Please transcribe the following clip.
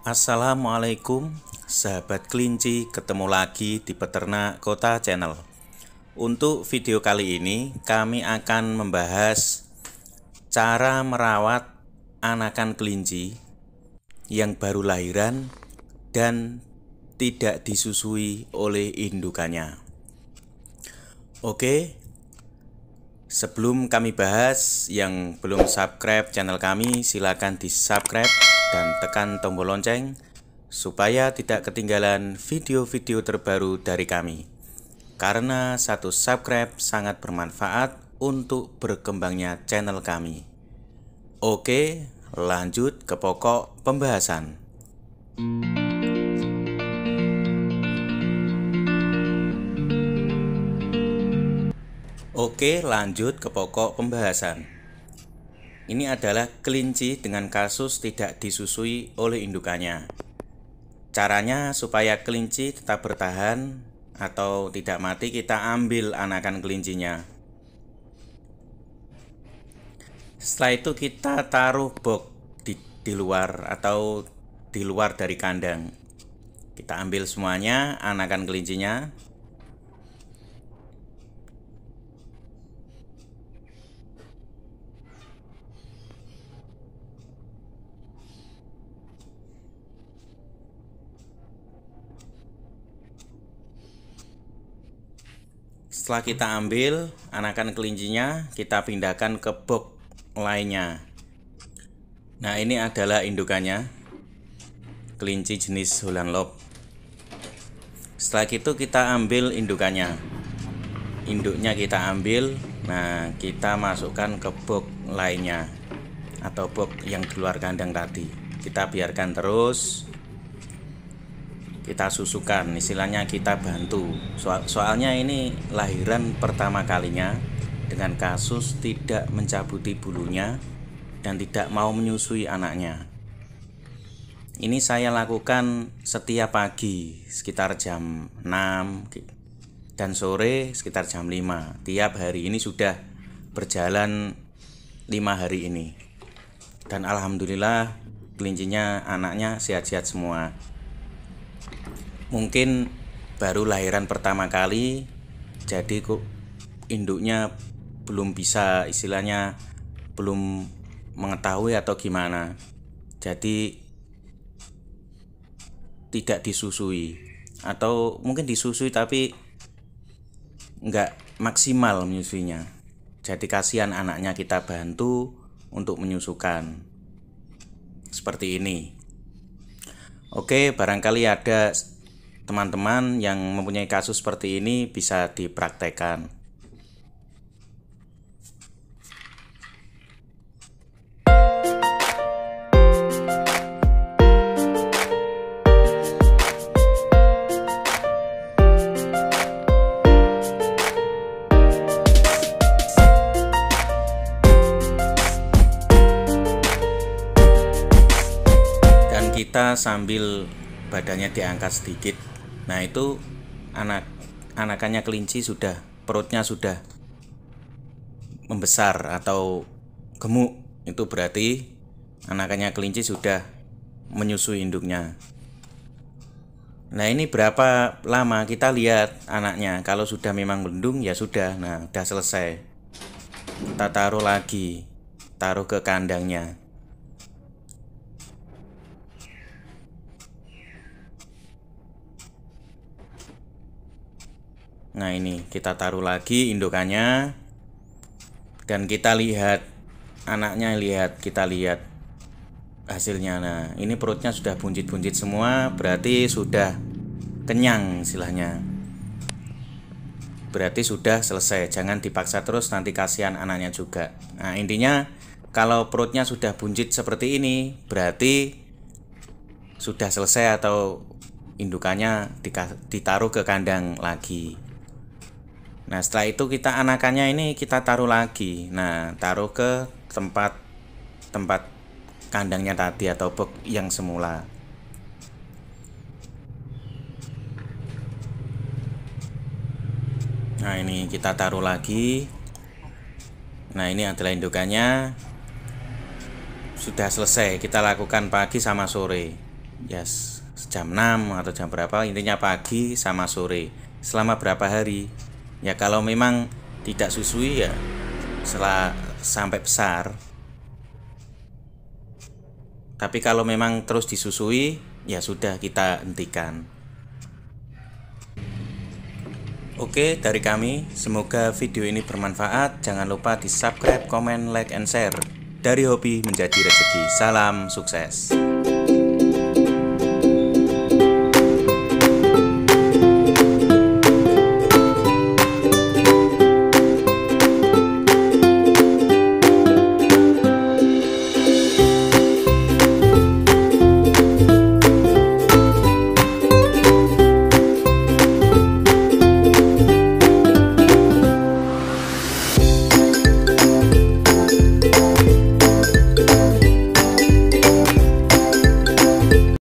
Assalamualaikum sahabat kelinci ketemu lagi di peternak kota channel Untuk video kali ini kami akan membahas cara merawat anakan kelinci yang baru lahiran dan tidak disusui oleh indukannya Oke Sebelum kami bahas yang belum subscribe channel kami silahkan di subscribe dan tekan tombol lonceng supaya tidak ketinggalan video-video terbaru dari kami. Karena satu subscribe sangat bermanfaat untuk berkembangnya channel kami. Oke, lanjut ke pokok pembahasan. Oke, lanjut ke pokok pembahasan. Ini adalah kelinci dengan kasus tidak disusui oleh indukannya. Caranya supaya kelinci tetap bertahan atau tidak mati kita ambil anakan kelincinya. Setelah itu kita taruh box di, di luar atau di luar dari kandang. Kita ambil semuanya anakan kelincinya, Setelah kita ambil anakan kelincinya, kita pindahkan ke box lainnya. Nah, ini adalah indukannya. Kelinci jenis Holland Lop. Setelah itu kita ambil indukannya. Induknya kita ambil. Nah, kita masukkan ke box lainnya atau box yang di luar kandang tadi. Kita biarkan terus kita susukan istilahnya kita bantu Soal, soalnya ini lahiran pertama kalinya dengan kasus tidak mencabuti bulunya dan tidak mau menyusui anaknya ini saya lakukan setiap pagi sekitar jam 6 dan sore sekitar jam 5 tiap hari ini sudah berjalan lima hari ini dan alhamdulillah kelincinya anaknya sehat-sehat semua mungkin baru lahiran pertama kali jadi kok induknya belum bisa istilahnya belum mengetahui atau gimana jadi tidak disusui atau mungkin disusui tapi nggak maksimal menyusuinya jadi kasihan anaknya kita bantu untuk menyusukan seperti ini oke barangkali ada teman-teman yang mempunyai kasus seperti ini bisa dipraktekkan. Dan kita sambil badannya diangkat sedikit Nah itu anak anakannya kelinci sudah perutnya sudah membesar atau gemuk itu berarti anakannya kelinci sudah menyusui induknya. Nah ini berapa lama kita lihat anaknya kalau sudah memang mendung ya sudah nah sudah selesai kita taruh lagi taruh ke kandangnya Nah ini kita taruh lagi indukannya dan kita lihat anaknya lihat kita lihat hasilnya. Nah ini perutnya sudah buncit-buncit semua berarti sudah kenyang istilahnya. Berarti sudah selesai. Jangan dipaksa terus nanti kasihan anaknya juga. Nah intinya kalau perutnya sudah buncit seperti ini berarti sudah selesai atau indukannya ditaruh ke kandang lagi. Nah, setelah itu kita anakannya ini kita taruh lagi. Nah, taruh ke tempat tempat kandangnya tadi atau box yang semula. Nah, ini kita taruh lagi. Nah, ini adalah indukannya. Sudah selesai, kita lakukan pagi sama sore. Yes, jam 6 atau jam berapa, intinya pagi sama sore. Selama berapa hari? ya kalau memang tidak susui ya setelah sampai besar tapi kalau memang terus disusui ya sudah kita hentikan Oke dari kami semoga video ini bermanfaat jangan lupa di subscribe, komen, like, and share dari hobi menjadi rezeki salam sukses